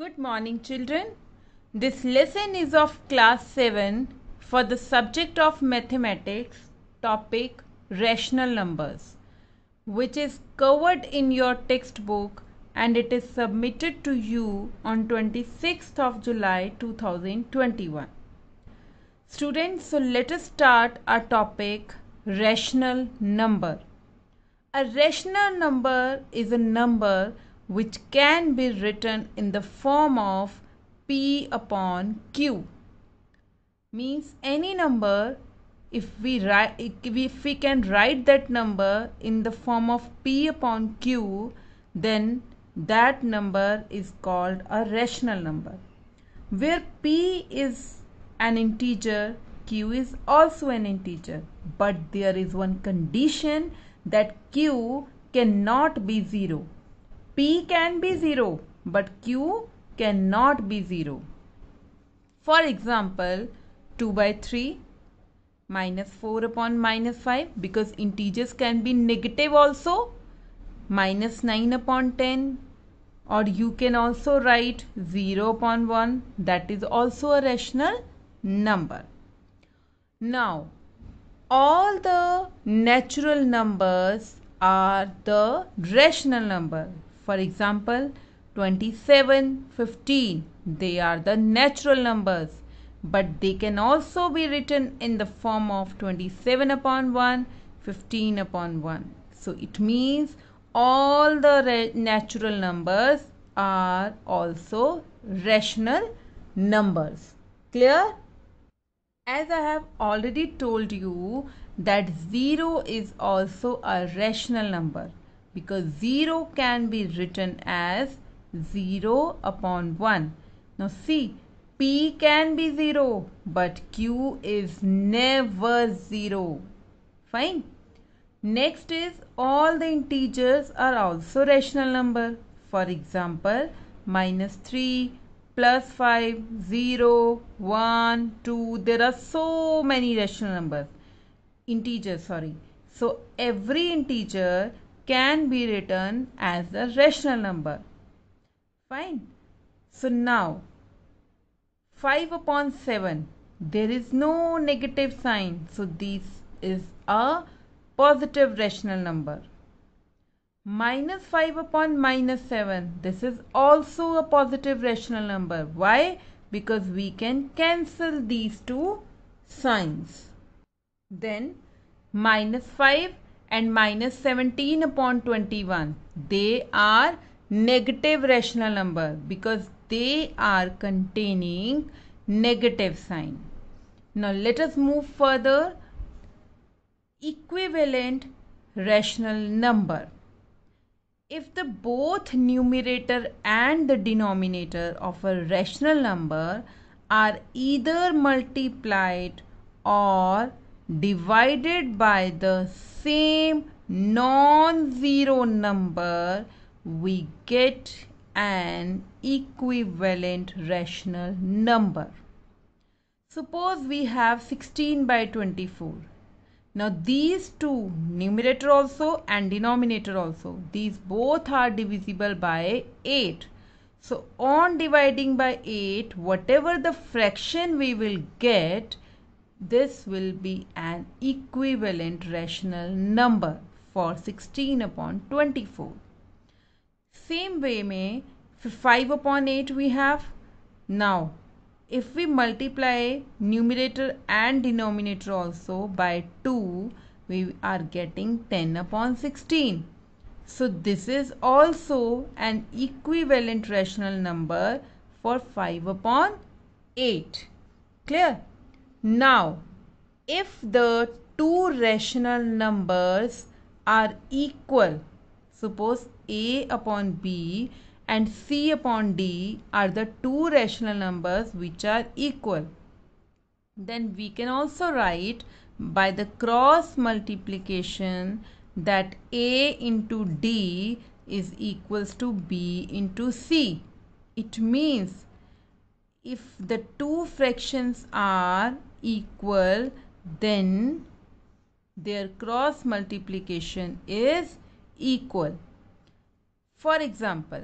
Good morning, children. This lesson is of class 7 for the subject of mathematics topic rational numbers, which is covered in your textbook and it is submitted to you on 26th of July 2021. Students, so let us start our topic rational number. A rational number is a number which can be written in the form of P upon Q means any number if we write if we can write that number in the form of P upon Q then that number is called a rational number where P is an integer Q is also an integer but there is one condition that Q cannot be 0 P can be 0 but Q cannot be 0. For example, 2 by 3 minus 4 upon minus 5 because integers can be negative also minus 9 upon 10 or you can also write 0 upon 1 that is also a rational number. Now all the natural numbers are the rational number for example, 27, 15, they are the natural numbers, but they can also be written in the form of 27 upon 1, 15 upon 1. So it means all the natural numbers are also rational numbers. Clear? As I have already told you that 0 is also a rational number because 0 can be written as 0 upon 1. Now see, P can be 0 but Q is never 0. Fine. Next is all the integers are also rational number. For example, minus 3, plus 5, 0, 1, 2. There are so many rational numbers. Integers, sorry. So every integer can be written as a rational number. Fine. So now 5 upon 7 there is no negative sign so this is a positive rational number. Minus 5 upon minus 7 this is also a positive rational number. Why? Because we can cancel these two signs. Then minus 5 and minus 17 upon 21 they are negative rational number because they are containing negative sign now let us move further equivalent rational number if the both numerator and the denominator of a rational number are either multiplied or divided by the same non-zero number we get an equivalent rational number. Suppose we have 16 by 24. Now these two, numerator also and denominator also, these both are divisible by 8. So on dividing by 8, whatever the fraction we will get, this will be an equivalent rational number for 16 upon 24. Same way may 5 upon 8 we have. Now if we multiply numerator and denominator also by 2 we are getting 10 upon 16. So this is also an equivalent rational number for 5 upon 8. Clear? Now, if the two rational numbers are equal, suppose A upon B and C upon D are the two rational numbers which are equal. Then we can also write by the cross multiplication that A into D is equals to B into C. It means if the two fractions are equal then their cross multiplication is equal. For example,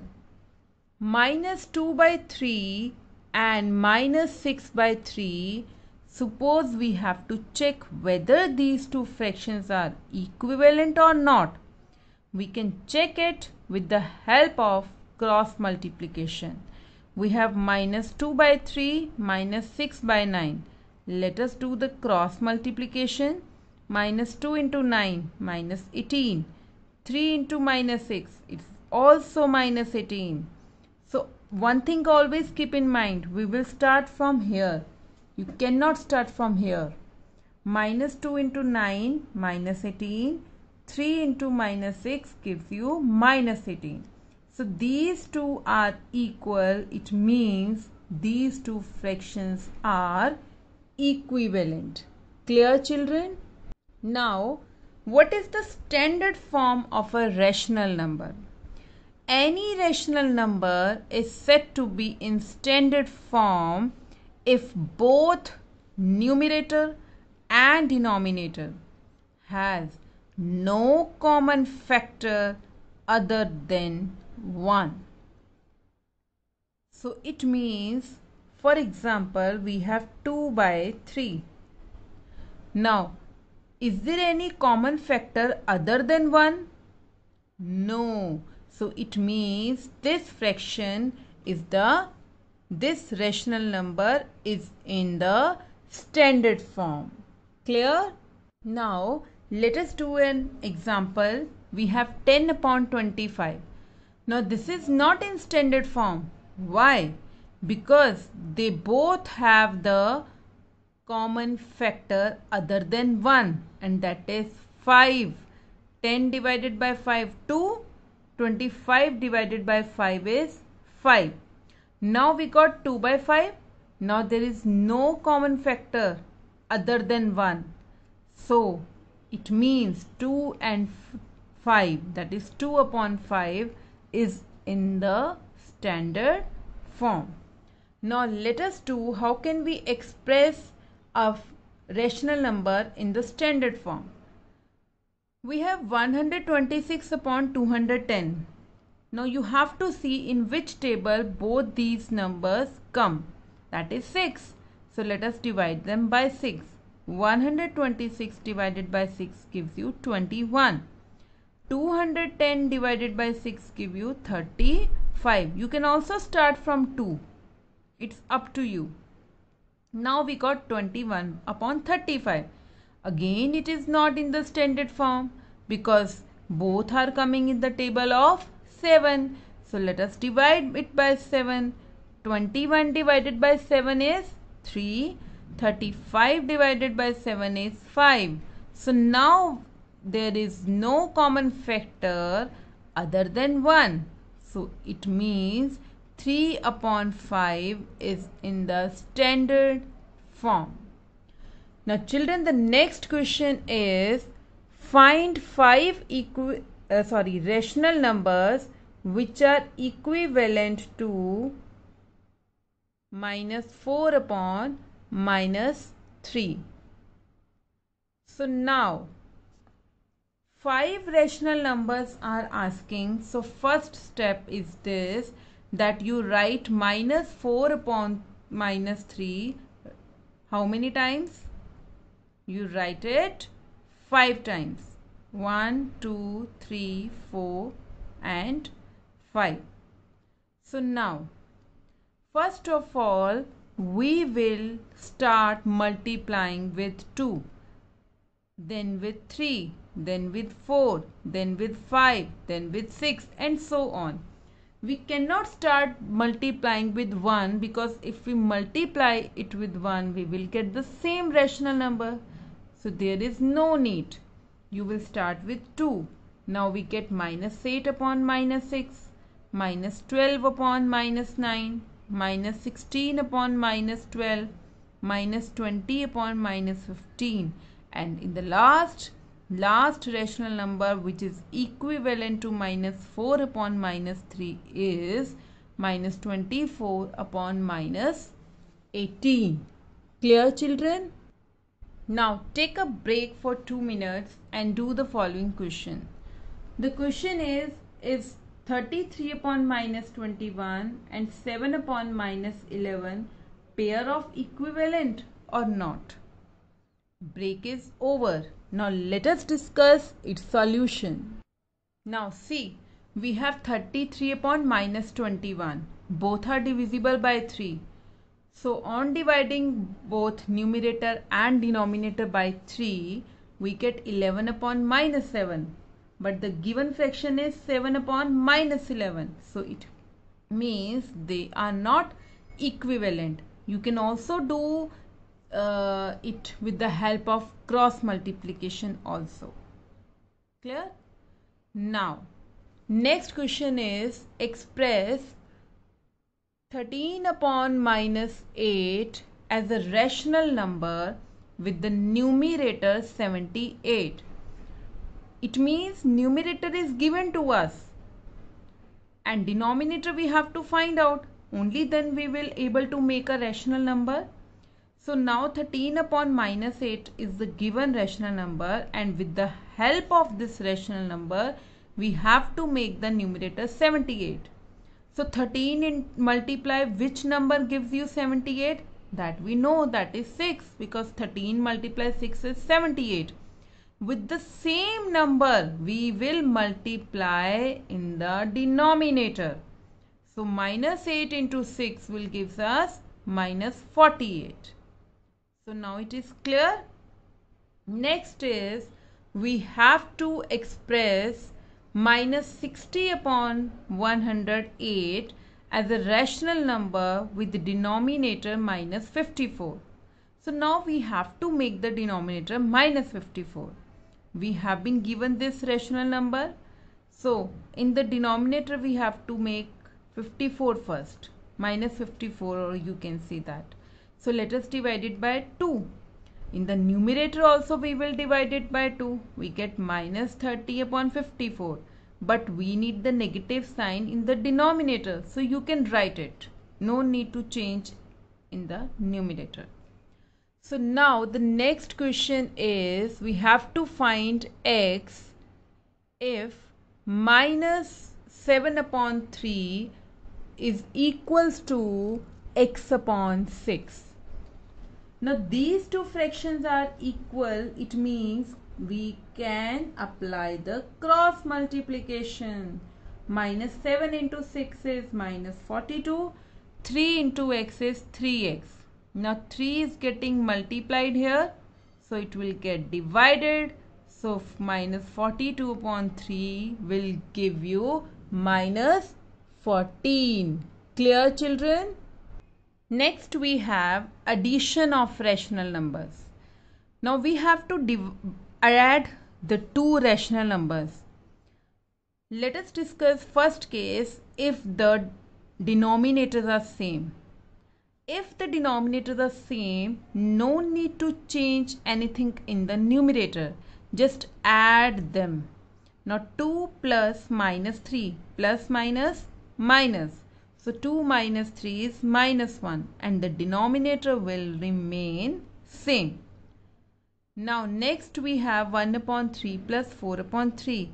minus 2 by 3 and minus 6 by 3 suppose we have to check whether these two fractions are equivalent or not we can check it with the help of cross multiplication we have minus 2 by 3 minus 6 by 9 let us do the cross multiplication. Minus 2 into 9, minus 18. 3 into minus 6, it's also minus 18. So, one thing always keep in mind, we will start from here. You cannot start from here. Minus 2 into 9, minus 18. 3 into minus 6 gives you minus 18. So these two are equal. It means these two fractions are equivalent. Clear, children? Now, what is the standard form of a rational number? Any rational number is said to be in standard form if both numerator and denominator has no common factor other than 1. So it means for example, we have 2 by 3. Now, is there any common factor other than 1? No. So, it means this fraction is the, this rational number is in the standard form. Clear? Now, let us do an example. We have 10 upon 25. Now, this is not in standard form. Why? because they both have the common factor other than 1 and that is 5. 10 divided by 5 2 25 divided by 5 is 5. Now we got 2 by 5. Now there is no common factor other than 1. So it means 2 and 5 that is 2 upon 5 is in the standard form. Now let us do how can we express a rational number in the standard form. We have 126 upon 210. Now you have to see in which table both these numbers come. That is 6. So let us divide them by 6. 126 divided by 6 gives you 21. 210 divided by 6 give you 35. You can also start from 2 it's up to you now we got 21 upon 35 again it is not in the standard form because both are coming in the table of 7 so let us divide it by 7 21 divided by 7 is 3 35 divided by 7 is 5 so now there is no common factor other than 1 so it means 3 upon 5 is in the standard form. Now children the next question is find 5 equi uh, sorry rational numbers which are equivalent to minus 4 upon minus 3. So now five rational numbers are asking so first step is this that you write minus 4 upon minus 3 how many times? You write it 5 times. 1, 2, 3, 4 and 5. So now, first of all, we will start multiplying with 2, then with 3, then with 4, then with 5, then with 6 and so on we cannot start multiplying with 1 because if we multiply it with 1 we will get the same rational number so there is no need you will start with 2 now we get minus 8 upon minus 6 minus 12 upon minus 9 minus 16 upon minus 12 minus 20 upon minus 15 and in the last last rational number which is equivalent to minus 4 upon minus 3 is minus 24 upon minus 18 clear children now take a break for 2 minutes and do the following question the question is is 33 upon minus 21 and 7 upon minus 11 pair of equivalent or not break is over now let us discuss its solution. Now see, we have 33 upon minus 21. Both are divisible by 3. So on dividing both numerator and denominator by 3, we get 11 upon minus 7. But the given fraction is 7 upon minus 11. So it means they are not equivalent. You can also do uh, it with the help of cross multiplication also clear now next question is express 13 upon minus 8 as a rational number with the numerator 78 it means numerator is given to us and denominator we have to find out only then we will able to make a rational number so now 13 upon minus 8 is the given rational number and with the help of this rational number we have to make the numerator 78. So 13 in multiply which number gives you 78 that we know that is 6 because 13 multiply 6 is 78. With the same number we will multiply in the denominator. So minus 8 into 6 will give us minus 48 so now it is clear next is we have to express minus 60 upon 108 as a rational number with the denominator minus 54. So now we have to make the denominator minus 54. We have been given this rational number. So in the denominator we have to make 54 first. Minus 54 or you can see that. So let us divide it by 2. In the numerator also we will divide it by 2. We get minus 30 upon 54. But we need the negative sign in the denominator. So you can write it. No need to change in the numerator. So now the next question is we have to find x if minus 7 upon 3 is equals to x upon 6. Now these two fractions are equal. It means we can apply the cross multiplication. Minus 7 into 6 is minus 42. 3 into x is 3x. Now 3 is getting multiplied here. So it will get divided. So minus 42 upon 3 will give you minus 14. Clear children? Next we have addition of rational numbers. Now we have to add the two rational numbers. Let us discuss first case if the denominators are same. If the denominators are same, no need to change anything in the numerator. Just add them. Now 2 plus minus 3 plus minus minus so 2 minus 3 is minus 1 and the denominator will remain same. Now next we have 1 upon 3 plus 4 upon 3.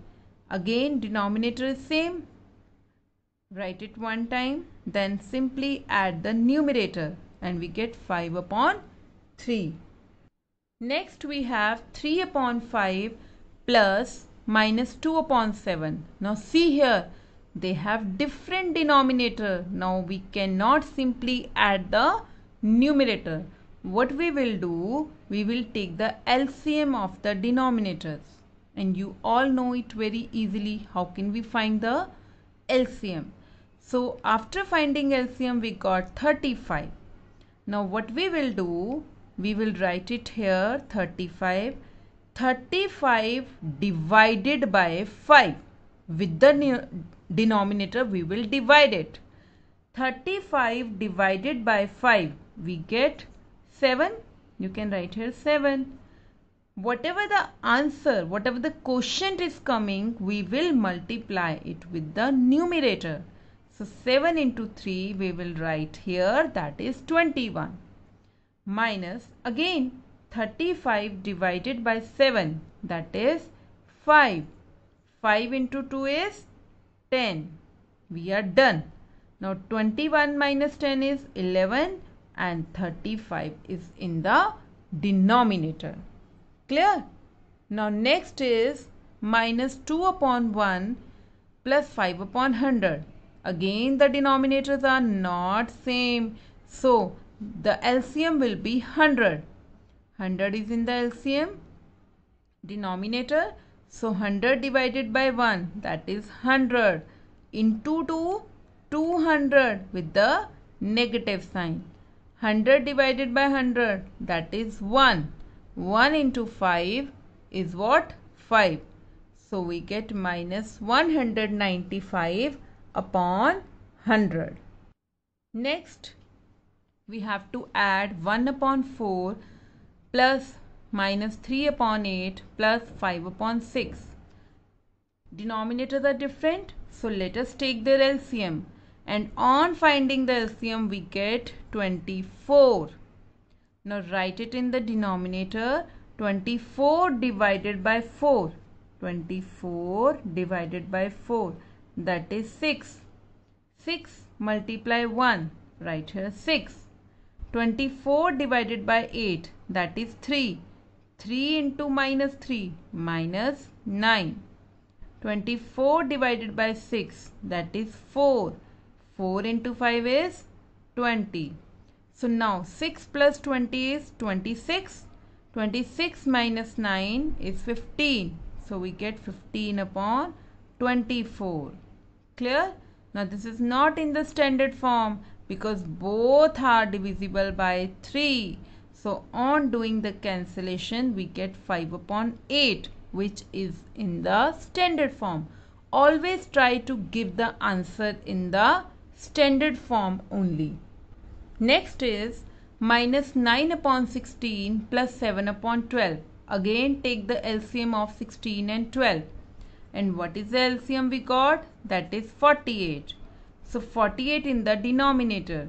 Again denominator is same. Write it one time then simply add the numerator and we get 5 upon 3. Next we have 3 upon 5 plus minus 2 upon 7. Now see here they have different denominator. Now we cannot simply add the numerator. What we will do, we will take the LCM of the denominators and you all know it very easily. How can we find the LCM? So after finding LCM we got 35. Now what we will do, we will write it here 35. 35 divided by 5 with the denominator we will divide it 35 divided by 5 we get 7 you can write here 7 whatever the answer whatever the quotient is coming we will multiply it with the numerator so 7 into 3 we will write here that is 21 minus again 35 divided by 7 that is 5 5 into 2 is 10. We are done. Now 21 minus 10 is 11 and 35 is in the denominator. Clear? Now next is minus 2 upon 1 plus 5 upon 100. Again the denominators are not same. So the LCM will be 100. 100 is in the LCM denominator so 100 divided by 1 that is 100 into 2 200 with the negative sign. 100 divided by 100 that is 1. 1 into 5 is what? 5. So we get minus 195 upon 100. Next we have to add 1 upon 4 plus minus 3 upon 8 plus 5 upon 6. Denominators are different. So let us take their LCM. And on finding the LCM we get 24. Now write it in the denominator. 24 divided by 4. 24 divided by 4. That is 6. 6 multiply 1. Write here 6. 24 divided by 8. That is 3. 3 into minus 3 minus 9. 24 divided by 6 that is 4. 4 into 5 is 20. So now 6 plus 20 is 26. 26 minus 9 is 15. So we get 15 upon 24. Clear? Now this is not in the standard form because both are divisible by 3. So on doing the cancellation we get 5 upon 8 which is in the standard form. Always try to give the answer in the standard form only. Next is minus 9 upon 16 plus 7 upon 12. Again take the LCM of 16 and 12. And what is the LCM we got? That is 48. So 48 in the denominator.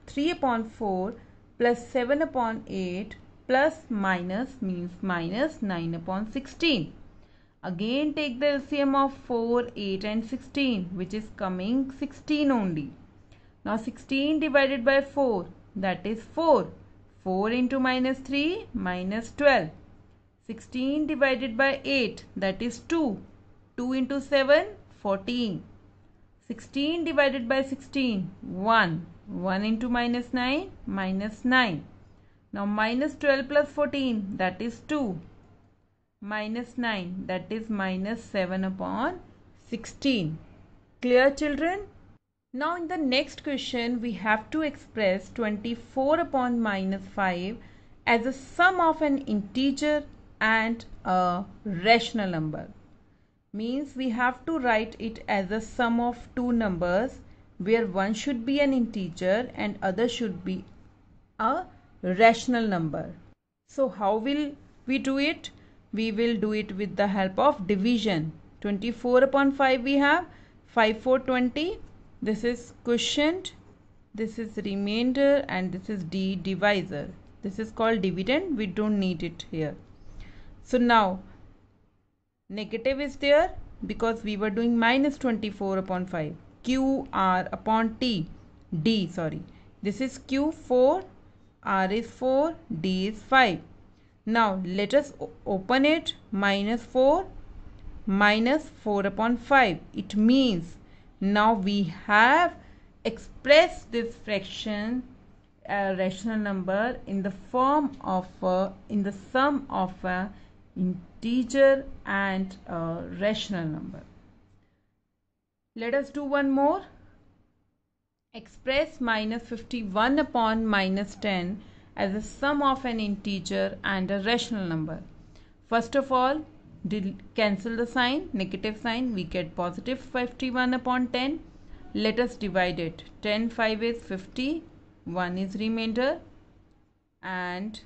3 upon 4 plus 7 upon 8 plus minus means minus 9 upon 16. Again take the LCM of 4, 8 and 16 which is coming 16 only. Now 16 divided by 4 that is 4. 4 into minus 3 minus 12. 16 divided by 8 that is 2. 2 into 7 14. 16 divided by 16, 1. 1 into minus 9, minus 9. Now minus 12 plus 14, that is 2. Minus 9, that is minus 7 upon 16. Clear children? Now in the next question, we have to express 24 upon minus 5 as a sum of an integer and a rational number means we have to write it as a sum of two numbers where one should be an integer and other should be a rational number. So how will we do it? We will do it with the help of division. 24 upon 5 we have 5 4 20 this is quotient this is remainder and this is d divisor this is called dividend we don't need it here so now Negative is there because we were doing minus 24 upon 5. Q R upon T. D sorry. This is Q 4. R is 4. D is 5. Now let us open it. Minus 4. Minus 4 upon 5. It means now we have expressed this fraction a uh, rational number in the form of in the sum of a integer and rational number. Let us do one more. Express minus 51 upon minus 10 as a sum of an integer and a rational number. First of all, cancel the sign, negative sign, we get positive 51 upon 10. Let us divide it. 10, 5 is 50, 1 is remainder and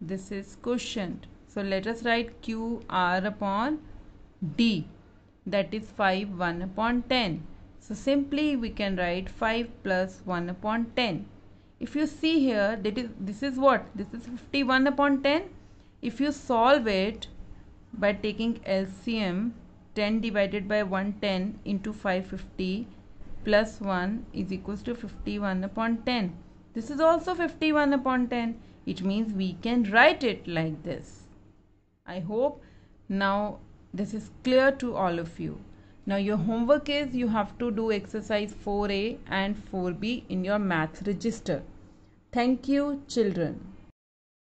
this is quotient. So let us write QR upon D that is 5 1 upon 10. So simply we can write 5 plus 1 upon 10. If you see here that is this is what this is 51 upon 10. If you solve it by taking LCM 10 divided by 110 into 550 plus 1 is equals to 51 upon 10. This is also 51 upon 10. It means we can write it like this. I hope now this is clear to all of you. Now your homework is you have to do exercise 4A and 4B in your math register. Thank you children.